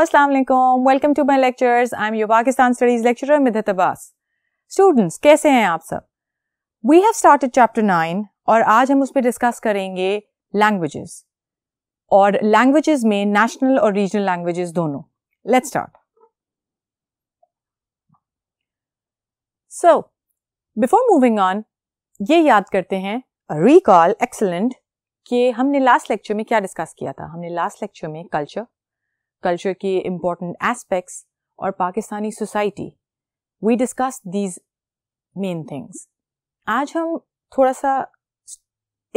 Aslam welcome to my lectures I am your Pakistan studies lecture Midhat Abbas students कैसे हैं आप सब we have started chapter nine और आज हम उस पर डिस्कस करेंगे लैंग्वेजेस और लैंग्वेजेस में नेशनल और रीजनल लैंग्वेजेस दोनों let's start so before moving on ये याद करते हैं रिकॉल एक्सलेंट कि हमने लास्ट लेक्चर में क्या डिस्कस किया था हमने लास्ट लेक्चर में कल्चर कल्चर के important एस्पेक्ट्स और Pakistani society we discuss these main things. आज हम थोड़ा सा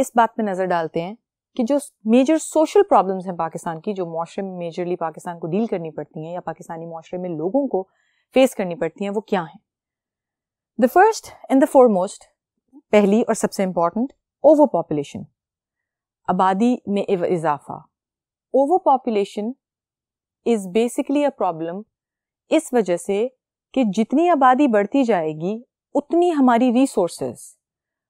इस बात पे नज़र डालते हैं कि जो मेजर सोशल प्रॉब्लम्स हैं पाकिस्तान की जो माशरे में मेजरली पाकिस्तान को डील करनी पड़ती हैं या पाकिस्तानी माशरे में लोगों को फेस करनी पड़ती हैं वो क्या हैं the first and the foremost पहली और सबसे इम्पॉर्टेंट ओवर पॉपुलेशन आबादी में इजाफा overpopulation is basically a problem इस वजह से कि जितनी आबादी बढ़ती जाएगी उतनी हमारी रिसोर्सेज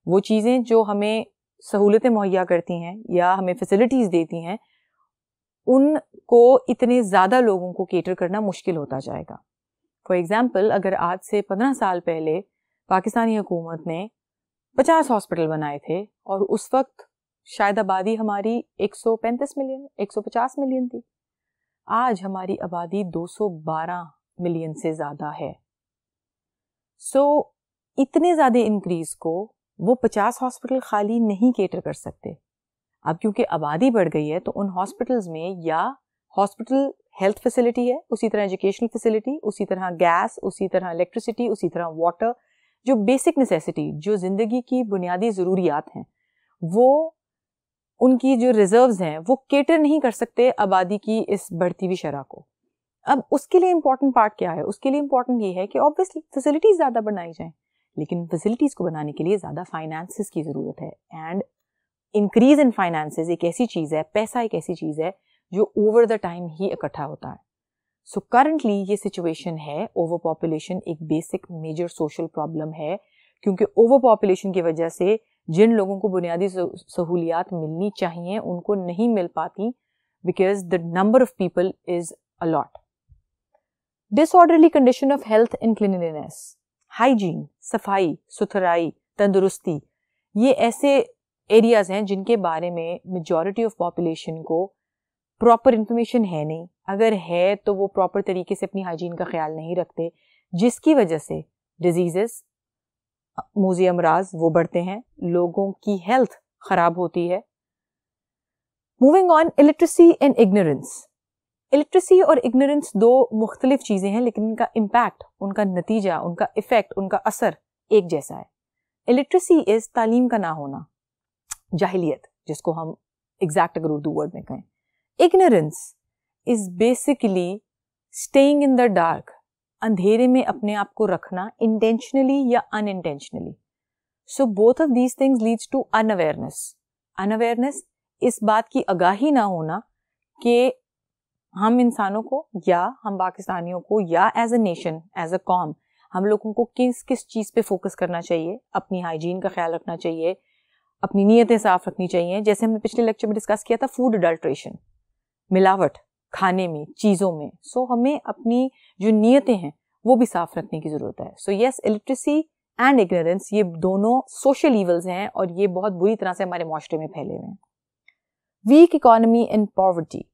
वो चीज़ें जो हमें सहूलतें मुहैया करती हैं या हमें फैसिलिटीज़ देती हैं उनको इतने ज़्यादा लोगों को केटर करना मुश्किल होता जाएगा फॉर एग्ज़ाम्पल अगर आज से पंद्रह साल पहले पाकिस्तानी हुकूमत ने पचास हॉस्पिटल बनाए थे और उस वक्त शायद आबादी हमारी एक सौ पैंतीस मिलियन एक सौ पचास मिलियन थी आज हमारी आबादी 212 मिलियन से ज़्यादा है सो so, इतने ज़्यादा इंक्रीज़ को वो 50 हॉस्पिटल खाली नहीं केटर कर सकते अब क्योंकि आबादी बढ़ गई है तो उन हॉस्पिटल्स में या हॉस्पिटल हेल्थ फैसिलिटी है उसी तरह एजुकेशनल फैसिलिटी उसी तरह गैस उसी तरह इलेक्ट्रिसिटी उसी तरह वाटर जो बेसिक नेसेसिटी जो ज़िंदगी की बुनियादी ज़रूरियात हैं वो उनकी जो रिजर्व्स हैं वो केटर नहीं कर सकते आबादी की इस बढ़ती हुई शरह को अब उसके लिए इम्पॉर्टेंट पार्ट क्या है उसके लिए इम्पॉर्टेंट ये है कि ऑब्वियसली फैसिलिटीज़ ज़्यादा बनाई जाएं लेकिन फैसिलिटीज़ को बनाने के लिए ज़्यादा फाइनेंसिस की ज़रूरत है एंड इंक्रीज इन फाइनेंसिस एक ऐसी चीज़ है पैसा एक ऐसी चीज़ है जो ओवर द टाइम ही इकट्ठा होता है सो so करंटली ये सिचुएशन है ओवर पॉपुलेशन एक बेसिक मेजर सोशल प्रॉब्लम है क्योंकि ओवर पॉपुलेशन की वजह से जिन लोगों को बुनियादी सहूलियात मिलनी चाहिए उनको नहीं मिल पाती because the number of people is a lot disorderly condition of health and cleanliness hygiene सफाई सुथराई तंदुरुस्ती ये ऐसे एरियाज हैं जिनके बारे में मेजॉरिटी ऑफ पॉपुलेशन को प्रॉपर इंफॉर्मेशन है नहीं अगर है तो वो प्रॉपर तरीके से अपनी हाइजीन का ख्याल नहीं रखते जिसकी वजह से डिजीजेस मोजी अमराज वो बढ़ते हैं लोगों की हेल्थ खराब होती है moving on illiteracy and ignorance illiteracy और इग्नोरेंस दो मुख्तलिफ चीज़ें हैं लेकिन इनका इम्पैक्ट उनका नतीजा उनका इफ़ेक्ट उनका असर एक जैसा है इलेक्ट्रिसी इज़ तालीम का ना होना जाहिलियत जिसको हम एग्जैक्ट अगर उर्दू वर्ड में कहें ignorance is basically staying in the dark अंधेरे में अपने आप को रखना इंटेंशनली या unintentionally so both of these things leads to unawareness unawareness इस बात की आगाही ना होना कि हम इंसानों को या हम पाकिस्तानियों को या as a nation as a कॉम हम लोगों को किस किस चीज़ पे फोकस करना चाहिए अपनी हाइजीन का ख्याल रखना चाहिए अपनी नीयतें साफ रखनी चाहिए जैसे हमने पिछले लेक्चर में डिस्कस किया था फूड अडल्ट्रेशन मिलावट खाने में चीज़ों में सो so, हमें अपनी जो नीयतें हैं वो भी साफ रखने की ज़रूरत है so yes illiteracy and ignorance ये दोनों सोशल ईवल्स हैं और ये बहुत बुरी तरह से हमारे माशरे में फैले हुए हैं weak economy in poverty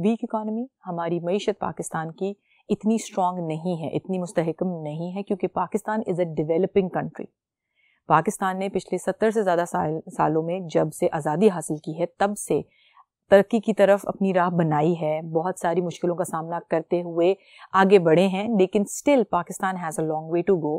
weak economy हमारी मीशत पाकिस्तान की इतनी स्ट्रांग नहीं है इतनी मुस्तकम नहीं है क्योंकि Pakistan is a developing country Pakistan ने पिछले सत्तर से ज़्यादा साल सालों में जब से आज़ादी हासिल की है तब से तरक्की की तरफ अपनी राह बनाई है बहुत सारी मुश्किलों का सामना करते हुए आगे बढ़े हैं लेकिन still Pakistan has a long way to go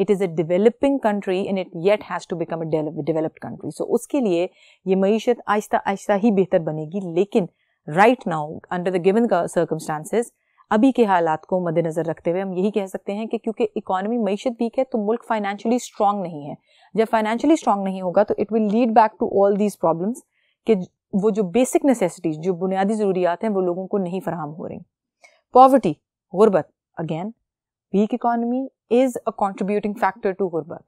it is a developing country in it yet has to become a developed country so उसके लिए ये मीशत आहिस्ता आहिस्ता ही बेहतर बनेगी लेकिन right now under the given circumstances अभी के हालात को मद्देनज़र रखते हुए हम यही कह सकते हैं कि क्योंकि इकोनॉमी मीशत वीक है तो मुल्क फाइनेंशियली स्ट्रांग नहीं है जब फाइनेंशियली स्ट्रांग नहीं होगा तो it will lead back to all these problems कि वो जो बेसिक नेसेसिटीज़ जो बुनियादी ज़रूरियात हैं वो लोगों को नहीं फराहम हो रही पॉवर्टी गुर्बत again weak economy is a contributing factor to गुरबत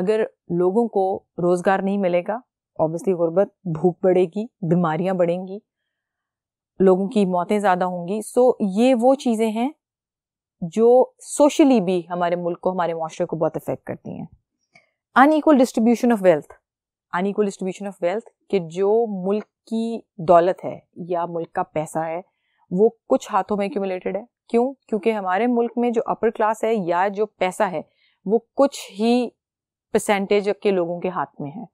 अगर लोगों को रोज़गार नहीं मिलेगा ऑब्वियसली गुर्बत भूख बढ़ेगी बीमारियां बढ़ेंगी लोगों की मौतें ज़्यादा होंगी सो ये वो चीज़ें हैं जो सोशली भी हमारे मुल्क को हमारे माशरे को बहुत अफेक्ट करती हैं unequal distribution of wealth unequal distribution of wealth कि जो मुल्क की दौलत है या मुल्क का पैसा है वो कुछ हाथों में एक्यूमुलेटेड है क्यों क्योंकि हमारे मुल्क में जो अपर क्लास है या जो पैसा है वो कुछ ही परसेंटेज के लोगों के हाथ में है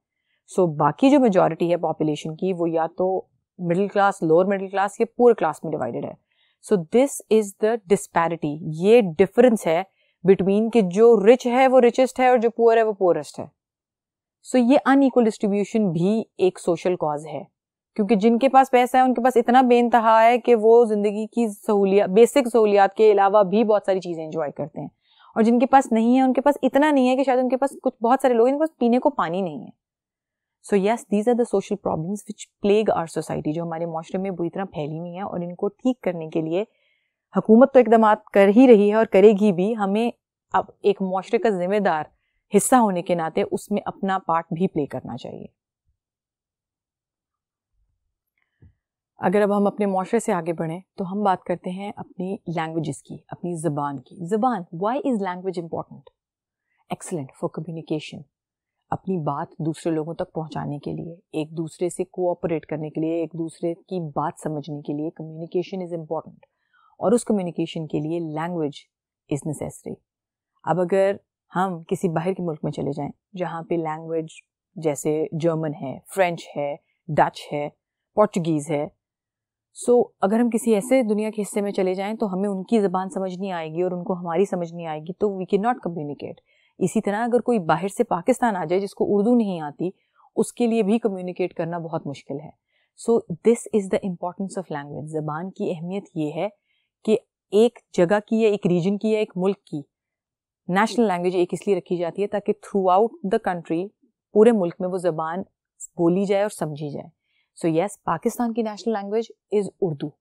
सो so, बाकी जो मेजोरिटी है पॉपुलेशन की वो या तो middle class lower middle class या पुअर क्लास में डिवाइडेड है so this is the disparity ये डिफरेंस है बिटवीन कि जो रिच है वो रिचेस्ट है और जो पुअर है वो पुअरेस्ट है सो ये अनईक्वल डिस्ट्रीब्यूशन भी एक सोशल कॉज है क्योंकि जिनके पास पैसा है उनके पास इतना बेनतहा है कि वो ज़िंदगी की सहूलियत बेसिक सहूलियात के अलावा भी बहुत सारी चीज़ें इंजॉय करते हैं और जिनके पास नहीं है उनके पास इतना नहीं है कि शायद उनके पास कुछ बहुत सारे लोग उनके पास पीने को पानी नहीं है so yes these are the social problems which plague our society जो हमारे माशरे में बुरी तरह फैली हुई है और इनको ठीक करने के लिए हुकूमत तो इकदाम कर ही रही है और करेगी भी हमें अब एक माशरे का जिम्मेदार हिस्सा होने के नाते उसमें अपना पार्ट भी प्ले करना चाहिए अगर अब हम अपने माशरे से आगे बढ़ें तो हम बात करते हैं अपनी लैंग्वेजेस की अपनी ज़बान की ज़बान why is language important excellent for communication अपनी बात दूसरे लोगों तक पहुंचाने के लिए एक दूसरे से कोऑपरेट करने के लिए एक दूसरे की बात समझने के लिए कम्युनिकेशन इज़ इम्पॉर्टेंट और उस कम्युनिकेशन के लिए लैंग्वेज इज़ नेसेसरी अब अगर हम किसी बाहर के मुल्क में चले जाएं जहाँ पे लैंग्वेज जैसे जर्मन है फ्रेंच है डच है पोर्चुगीज़ है सो so, अगर हम किसी ऐसे दुनिया के हिस्से में चले जाएं तो हमें उनकी ज़बान समझ नहीं आएगी और उनको हमारी समझ नहीं आएगी तो वी के नॉट कम्युनिकेट इसी तरह अगर कोई बाहर से पाकिस्तान आ जाए जिसको उर्दू नहीं आती उसके लिए भी कम्युनिकेट करना बहुत मुश्किल है so this is the importance of language ज़बान की अहमियत ये है कि एक जगह की या एक रीजन की या एक मुल्क की नेशनल लैंग्वेज hmm. एक इसलिए रखी जाती है ताकि थ्रू आउट द कंट्री पूरे मुल्क में वो ज़बान बोली जाए और समझी जाए सो यस पाकिस्तान की नेशनल लैंग्वेज इज़ उर्दू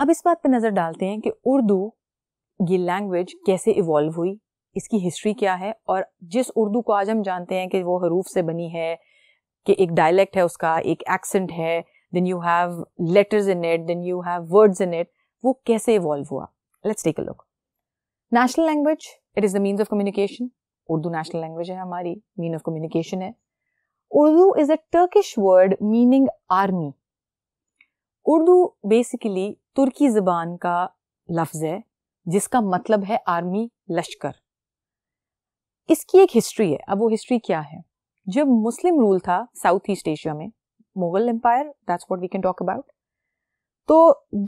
अब इस बात पर नज़र डालते हैं कि उर्दू ये लैंग्वेज कैसे इवॉल्व हुई इसकी हिस्ट्री क्या है और जिस उर्दू को आज हम जानते हैं कि वो हरूफ से बनी है कि एक डायलेक्ट है उसका एक एक्सेंट है then you have letters in it then you have words in it वो कैसे इवॉल्व हुआ let's take a look national language it is the means of communication Urdu national language है हमारी मीन ऑफ कम्युनिकेशन है Urdu is a Turkish word meaning army Urdu basically तुर्की ज़बान का लफ्ज़ है जिसका मतलब है आर्मी लश्कर इसकी एक हिस्ट्री है अब वो हिस्ट्री क्या है जब मुस्लिम रूल था साउथ ईस्ट एशिया में Mughal empire that's what we can talk about तो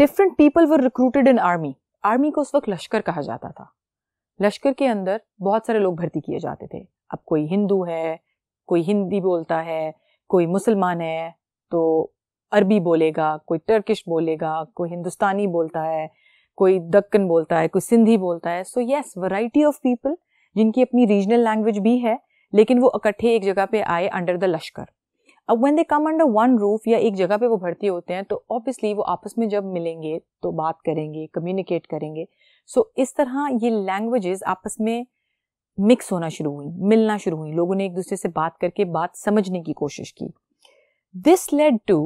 different people were recruited in army army को उस वक्त लश्कर कहा जाता था लश्कर के अंदर बहुत सारे लोग भर्ती किए जाते थे अब कोई हिंदू है कोई हिंदी बोलता है कोई मुसलमान है तो अरबी बोलेगा कोई टर्किश बोलेगा कोई हिंदुस्तानी बोलता है कोई दक्कन बोलता है कोई सिंधी बोलता है so yes variety of people जिनकी अपनी रीजनल लैंग्वेज भी है लेकिन वो इकट्ठे एक जगह पे आए अंडर द लश्कर अब when they come under one roof या एक जगह पे वो भर्ती होते हैं तो ऑब्वियसली वो आपस में जब मिलेंगे तो बात करेंगे कम्युनिकेट करेंगे सो so, इस तरह ये लैंग्वेजेस आपस में मिक्स होना शुरू हुई मिलना शुरू हुई लोगों ने एक दूसरे से बात करके बात समझने की कोशिश की this led to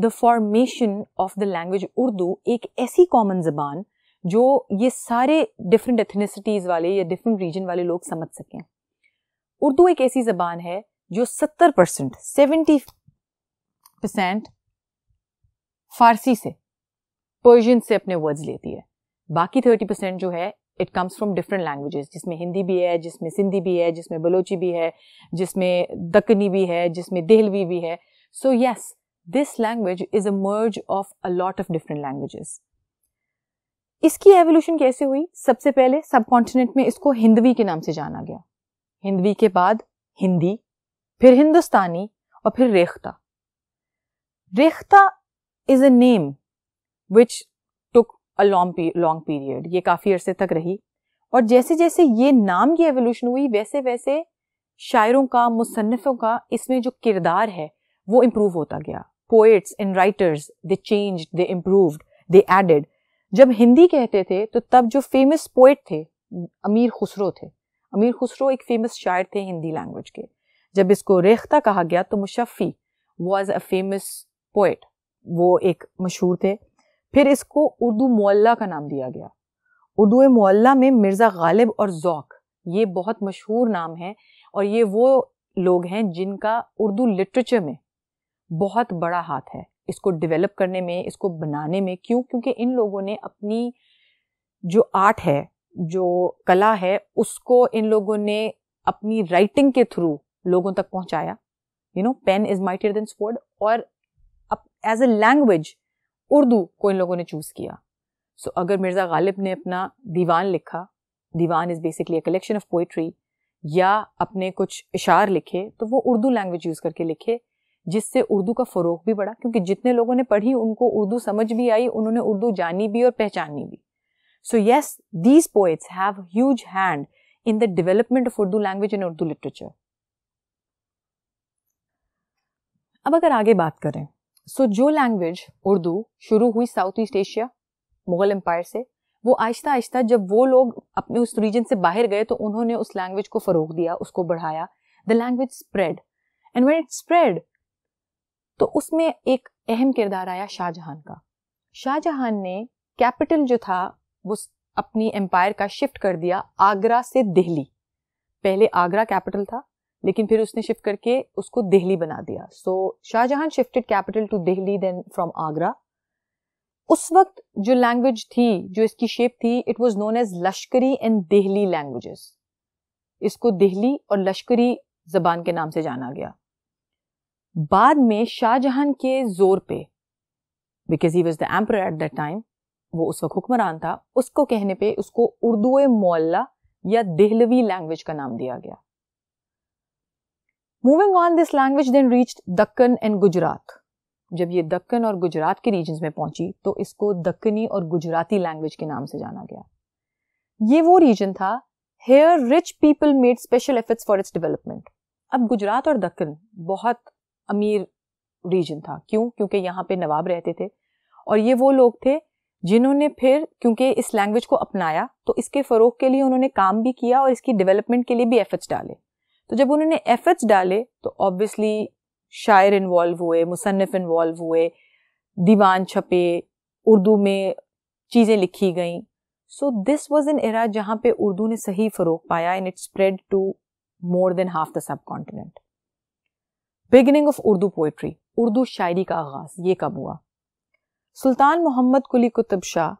the formation of the language Urdu एक ऐसी कॉमन जबान जो ये सारे डिफरेंट एथनिसिटीज़ वाले या डिफरेंट रीजन वाले लोग समझ सकें उर्दू एक ऐसी ज़बान है जो 70 परसेंट सेवेंटी परसेंट फारसी से पर्शियन से अपने वर्ड्स लेती है बाकी थर्टी परसेंट जो है it comes from different languages जिसमें हिंदी भी है जिसमें सिंधी भी है जिसमें बलोची भी है जिसमें दक्कनी भी है जिसमें देहलवी भी है so yes this language is a merge of a lot of different languages इसकी एवोल्यूशन कैसे हुई सबसे पहले सब कॉन्टिनेंट में इसको हिंदवी के नाम से जाना गया हिंदवी के बाद हिंदी फिर हिंदुस्तानी और फिर Rekhta Rekhta is a name which took a long long period ये काफ़ी अरसे तक रही और जैसे जैसे ये नाम की एवोल्यूशन हुई वैसे वैसे शायरों का मुसनफ़ों का इसमें जो किरदार है वो इम्प्रूव होता गया poets and writers they change they improve they added जब हिंदी कहते थे तो तब जो फेमस पोइट थे अमीर खुसरो थे अमीर खुसरो एक फेमस शायर थे हिंदी लैंग्वेज के जब इसको रेख्ता कहा गया तो Mushafi was a famous poet वो एक मशहूर थे फिर इसको उर्दू मोल्ला का नाम दिया गया उर्दू मोल्ला में मिर्ज़ा गालिब और ज़ौक ये बहुत मशहूर नाम है और ये वो लोग हैं जिनका उर्दू लिटरेचर में बहुत बड़ा हाथ है इसको डेवलप करने में इसको बनाने में क्यों क्योंकि इन लोगों ने अपनी जो आर्ट है जो कला है उसको इन लोगों ने अपनी राइटिंग के थ्रू लोगों तक पहुंचाया you know pen is mightier than sword और एज ए लैंग्वेज उर्दू को इन लोगों ने चूज़ किया सो so, अगर मिर्ज़ा गालिब ने अपना दीवान लिखा दीवान is basically a collection of poetry या अपने कुछ इशार लिखे तो वो उर्दू लैंग्वेज यूज़ करके लिखे जिससे उर्दू का फ़रोग भी बढ़ा क्योंकि जितने लोगों ने पढ़ी उनको उर्दू समझ भी आई उन्होंने उर्दू जानी भी और पहचानी भी so yes these poets have huge hand in the development of Urdu language and Urdu literature अब अगर आगे बात करें सो जो लैंग्वेज उर्दू शुरू हुई South East Asia Mughal empire से वो आहिस्ता आहिस्ता जब वो लोग अपने उस रीजन से बाहर गए तो उन्होंने उस लैंग्वेज को फ़रोग दिया उसको बढ़ाया the language spread and when it spread तो उसमें एक अहम किरदार आया शाहजहां का शाहजहां ने कैपिटल जो था वो अपनी एम्पायर का शिफ्ट कर दिया आगरा से दिल्ली पहले आगरा कैपिटल था लेकिन फिर उसने शिफ्ट करके उसको दिल्ली बना दिया so so, Shahjahan shifted capital to Delhi then from Agra उस वक्त जो लैंग्वेज थी जो इसकी शेप थी it was known as Lashkari and Delhi languages इसको दिल्ली और लश्करी जबान के नाम से जाना गया बाद में शाहजहां के जोर पे because he was the emperor at that time वो उस वक्त हुक्मरान था उसको कहने पे उसको उर्दू मोल्ला या दिल्ली लैंग्वेज का नाम दिया गया moving on this language then reached Deccan and Gujarat जब ये दक्कन और गुजरात के रीजन में पहुंची तो इसको दक्कनी और गुजराती लैंग्वेज के नाम से जाना गया ये वो रीजन था here rich people made special efforts for its development अब गुजरात और दक्कन बहुत अमीर रीजन था क्यों क्योंकि यहाँ पे नवाब रहते थे और ये वो लोग थे जिन्होंने फिर क्योंकि इस लैंग्वेज को अपनाया तो इसके फ़रोग के लिए उन्होंने काम भी किया और इसकी डेवलपमेंट के लिए भी एफर्ट्स डाले तो जब उन्होंने एफर्ट्स डाले तो ऑब्वियसली शायर इन्वॉल्व हुए मुसनफ़ इन्वॉल्व हुए दीवान छपे उर्दू में चीज़ें लिखी गईं so this was an era जहाँ पे उर्दू ने सही फ़रोग पाया and it spread to more than half the subcontinent beginning of Urdu poetry Urdu शायरी का आगाज़ ये कब हुआ Sultan Muhammad Quli Qutb Shah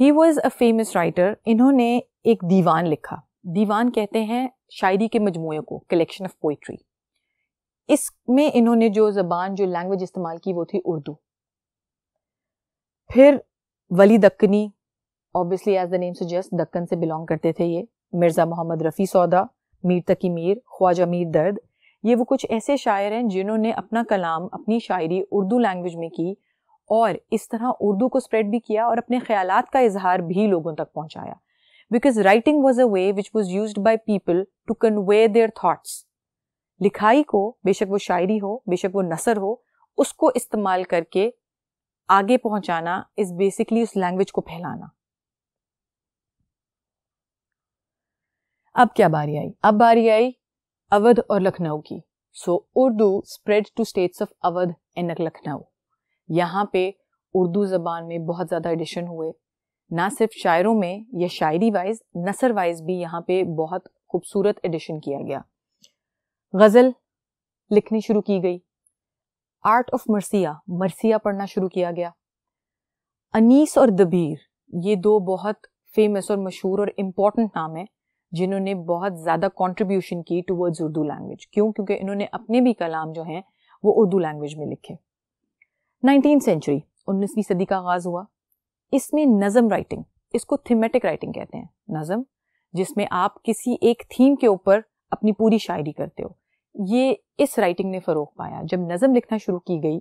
he was a famous writer इन्होंने एक दीवान लिखा दीवान कहते हैं शायरी के मजमू को कलेक्शन ऑफ पोइट्री इसमें इन्होंने जो ज़बान जो लैंग्वेज इस्तेमाल की वो थी उर्दू फिर Wali Dakkani obviously as the name suggest Deccan से बिलोंग करते थे ये मिर्ज़ा मोहम्मद रफ़ी सौदा मीर तकी मीर ख्वाजा मीर दर्द ये वो कुछ ऐसे शायर हैं जिन्होंने अपना कलाम अपनी शायरी उर्दू लैंग्वेज में की और इस तरह उर्दू को स्प्रेड भी किया और अपने ख्याल का इजहार भी लोगों तक पहुँचाया because writing was a way which was use by people to convey their thoughts लिखाई को बेशक वो शायरी हो बेशक वो नसर हो उसको इस्तेमाल करके आगे पहुंचाना इज बेसिकली उस लैंग्वेज को फैलाना अब क्या बारी आई अब बारी आई अवध और लखनऊ की so Urdu spread to states of Awadh and Lucknow यहाँ पे उर्दू ज़बान में बहुत ज़्यादा एडिशन हुए ना सिर्फ शायरों में या शायरी वाइज नसर वाइज भी यहाँ पे बहुत खूबसूरत एडिशन किया गया गज़ल लिखनी शुरू की गई आर्ट ऑफ मरसिया मरसिया पढ़ना शुरू किया गया अनीस और दबीर ये दो बहुत फेमस और मशहूर और इम्पॉर्टेंट नाम हैं जिन्होंने बहुत ज़्यादा कॉन्ट्रीब्यूशन की टूवर्ड्स उर्दू लैंग्वेज क्यों क्योंकि इन्होंने अपने भी कलाम जो हैं वो उर्दू लैंग्वेज में लिखे नाइनटीन सेंचुरी उन्नीसवीं सदी का आगाज़ हुआ इसमें नज़म राइटिंग इसको थीमेटिक राइटिंग कहते हैं नज़म जिसमें आप किसी एक थीम के ऊपर अपनी पूरी शायरी करते हो ये इस राइटिंग ने फ़रोग पाया जब नज़म लिखना शुरू की गई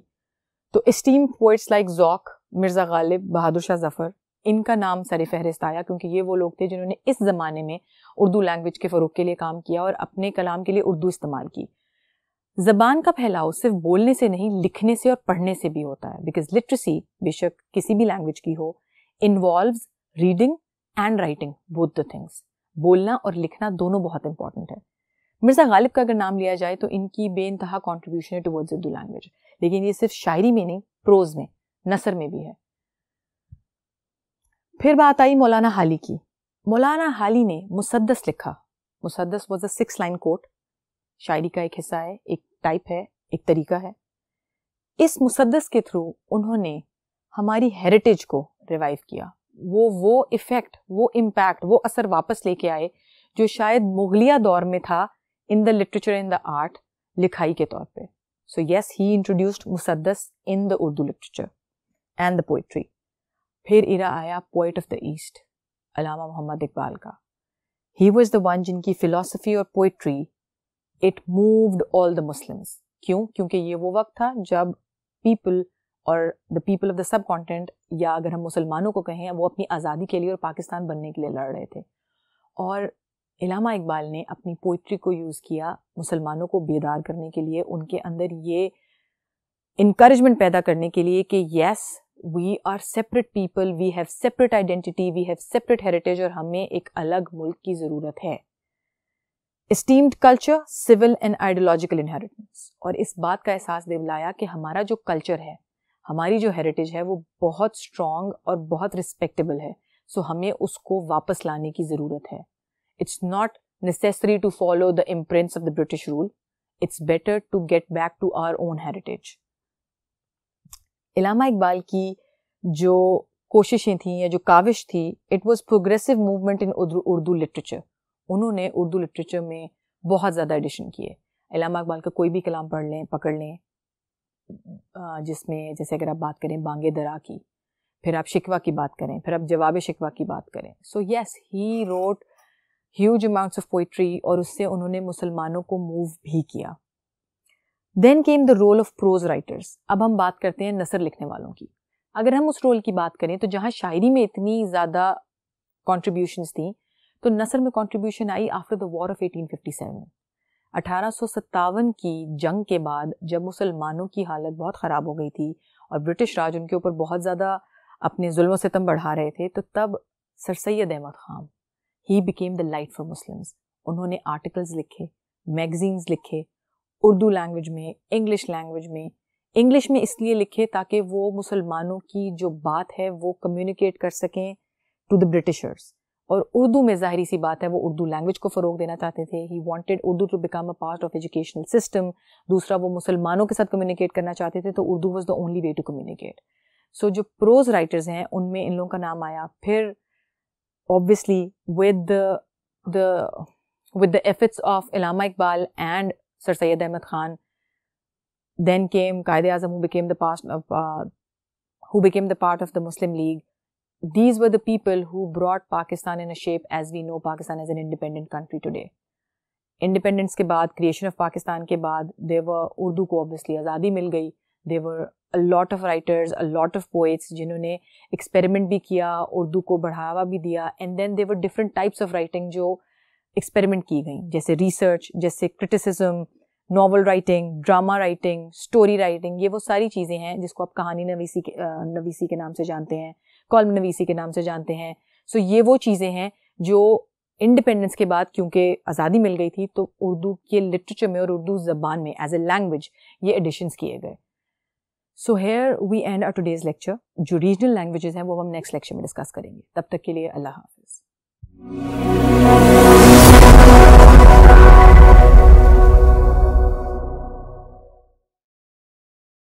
तो esteem poets like Zauq Mirza Ghalib Bahadur Shah Zafar इनका नाम सर फहरिस्त आया क्योंकि ये वो लोग थे जिन्होंने इस ज़माने में उर्दू लैंग्वेज के फ़रूग के लिए काम किया और अपने कलाम के लिए उर्दू इस्तेमाल की जबान का फैलाव सिर्फ बोलने से नहीं लिखने से और पढ़ने से भी होता है बिकॉज लिटरेसी बेशक किसी भी लैंग्वेज की हो involve reading and writing both the things बोलना और लिखना दोनों बहुत इंपॉर्टेंट है मिर्ज़ा गालिब का अगर नाम लिया जाए तो इनकी बेानतहा कॉन्ट्रीब्यूशन है टूवर्ड्स उर्दू लैंग्वेज लेकिन ये सिर्फ शायरी में नहीं प्रोज में नसर में भी है फिर बात आई मौलाना हाली की मौलाना हाली ने मुसद्दस लिखा मुसद्दस was a six line quote शायरी का एक हिस्सा है एक टाइप है एक तरीका है इस मुसदस के थ्रू उन्होंने हमारी हेरिटेज को रिवाइव किया वो वो इफ़ेक्ट वो इम्पैक्ट वो असर वापस लेके आए जो शायद मुगलिया दौर में था in the literature in the art लिखाई के तौर पे सो यस ही इंट्रोड्यूस्ड मुसदस in the Urdu literature and the poetry फिर इरा आया poet of the east Allama Muhammad Iqbal का ही वॉज द वन जिनकी फिलोसफी और poetry it moved all the Muslims क्यों क्योंकि ये वो वक्त था जब पीपल और the people of the subcontinent या अगर हम मुसलमानों को कहें वो अपनी आज़ादी के लिए और पाकिस्तान बनने के लिए लड़ रहे थे और इलामा इकबाल ने अपनी पोइट्री को यूज़ किया मुसलमानों को बेदार करने के लिए उनके अंदर ये इनक्रेजमेंट पैदा करने के लिए कि yes we are separate people we have separate identity we have separate heritage और हमें एक अलग मुल्क की ज़रूरत है esteemed culture civil and ideological inheritance और इस बात का एहसास दिलाया कि हमारा जो कल्चर है हमारी जो हेरिटेज है वो बहुत स्ट्रॉन्ग और बहुत रिस्पेक्टेबल है सो so हमें उसको वापस लाने की ज़रूरत है it's not necessary to follow the imprints of the British rule it's better to get back to our own heritage Allama Iqbal की जो कोशिशें थी या जो काविश थी it was progressive movement in Urdu literature उन्होंने उर्दू लिटरेचर में बहुत ज़्यादा एडिशन किए अलामा इकबाल का कोई भी कलाम पढ़ लें पकड़ लें जिसमें जैसे अगर आप बात करें बांगे दरा की फिर आप शिकवा की बात करें फिर आप जवाब शिकवा की बात करें so yes he wrote huge amounts of poetry और उससे उन्होंने मुसलमानों को मूव भी किया then came the role of prose writers अब हम बात करते हैं नसर लिखने वालों की अगर हम उस रोल की बात करें तो जहाँ शायरी में इतनी ज़्यादा कॉन्ट्रीब्यूशन थी तो नसर में कंट्रीब्यूशन आई आफ्टर द वॉर ऑफ 1857 अठारह की जंग के बाद जब मुसलमानों की हालत बहुत ख़राब हो गई थी और ब्रिटिश राज उनके ऊपर बहुत ज़्यादा अपने जुल्म सितम बढ़ा रहे थे तो तब Sir Syed Ahmad Khan he became the light for Muslims उन्होंने आर्टिकल्स लिखे मैगजीन्स लिखे उर्दू लैंग्वेज में इंग्लिश लैंग्वेज में इंग्लिश में इसलिए लिखे ताकि वो मुसलमानों की जो बात है वो कम्युनिकेट कर सकें टू द ब्रिटिशर्स और उर्दू में जाहिर सी बात है वो उर्दू लैंग्वेज को फ़रोग देना चाहते थे he wanted Urdu to become a part of educational system दूसरा वो मुसलमानों के साथ कम्युनिकेट करना चाहते थे तो Urdu was the only way to communicate so जो प्रोज राइटर्स हैं उनमें इन लोगों का नाम आया फिर obviously with the with the efforts of Allama Iqbal and Sir Syed Ahmad Khan then came Quaid Azam who became the part of who became the part of the Muslim League these were the people who brought Pakistan in a shape as we know Pakistan as an independent country today. Independence के बाद creation of Pakistan के बाद देवर उर्दू को obviously आज़ादी मिल गई there were a lot of writers a lot of poets जिन्होंने experiment भी किया उर्दू को बढ़ावा भी दिया and then there were different types of writing जो एक्सपेरिमेंट की गई जैसे रिसर्च जैसे criticism novel writing drama writing story writing ये वो सारी चीज़ें हैं जिसको आप कहानी नवीसी के नवीसी के नाम से जानते हैं कॉलम नवीसी के नाम से जानते हैं सो ये वो चीज़ें हैं जो इंडिपेंडेंस के बाद क्योंकि आज़ादी मिल गई थी तो उर्दू के लिटरेचर में और उर्दू ज़बान में एज ए लैंग्वेज ये एडिशंस किए गए so here we end our today's lecture जो रीजनल लैंग्वेजेस हैं वो हम नेक्स्ट लेक्चर में डिस्कस करेंगे तब तक के लिए अल्लाह हाफिज़